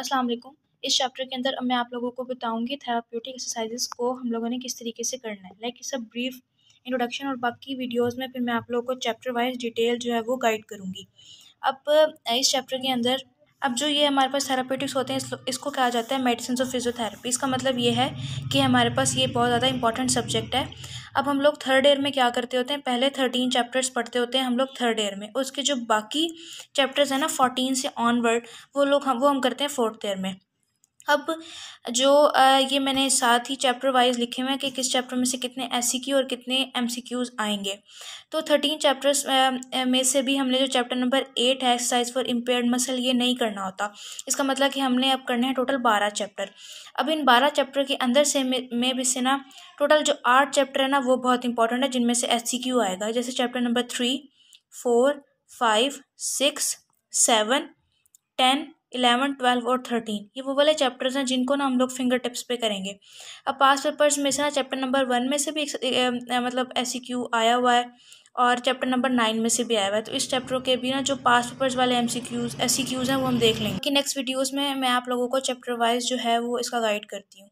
अस्सलाम वालेकुम इस चैप्टर के अंदर मैं आप लोगों को बताऊंगी थेरापटिक एक्सरसाइजेस को हम लोगों ने किस तरीके से करना है लाइक सब ब्रीफ इंट्रोडक्शन और बाकी वीडियोस में फिर मैं आप लोगों को चैप्टर वाइज डिटेल जो है वो गाइड करूँगी अब इस चैप्टर के अंदर अब जो ये हमारे पास थेरापेटिक्स होते हैं इसको कहा जाता है मेडिसिन और फिजियोथेरेपी इसका मतलब ये है कि हमारे पास ये बहुत ज़्यादा इंपॉर्टेंट सब्जेक्ट है अब हम लोग थर्ड ईयर में क्या करते होते हैं पहले थर्टीन चैप्टर्स पढ़ते होते हैं हम लोग थर्ड ईयर में उसके जो बाकी चैप्टर्स हैं ना फोर्टीन से ऑनवर्ड वो लोग हम वो हम करते हैं फोर्थ ईयर में अब जो ये मैंने साथ ही चैप्टर वाइज लिखे हुए हैं कि किस चैप्टर में से कितने एस सी क्यू और कितने एम सी क्यूज़ आएंगे तो थर्टीन चैप्टर्स में से भी हमने जो चैप्टर नंबर एट है एक्सरसाइज फॉर इम्पेयर्ड मसल ये नहीं करना होता इसका मतलब कि हमने अब करने हैं टोटल बारह चैप्टर अब इन बारह चैप्टर के अंदर से में, भी से ना टोटल जो आठ चैप्टर है ना वो बहुत इंपॉर्टेंट है जिनमें से एस सी क्यू आएगा जैसे chapter number three four five six seven ten eleven twelve और थर्टीन ये वो वाले चैप्टर्स हैं जिनको ना हम लोग फिंगर टिप्स पे करेंगे अब पास पेपर्स में से ना चैप्टर नंबर वन में से भी एक, ए, ए, मतलब क्यू e आया हुआ है और चैप्टर नंबर नाइन में से भी आया हुआ है तो इस चैप्टर के भी ना जो पास पेपर्स वाले M C Qs A C Qs हैं वो हम देख लेंगे कि नेक्स्ट वीडियोज़ में मैं आप लोगों को चैप्टर वाइज जो है वो इसका गाइड करती हूँ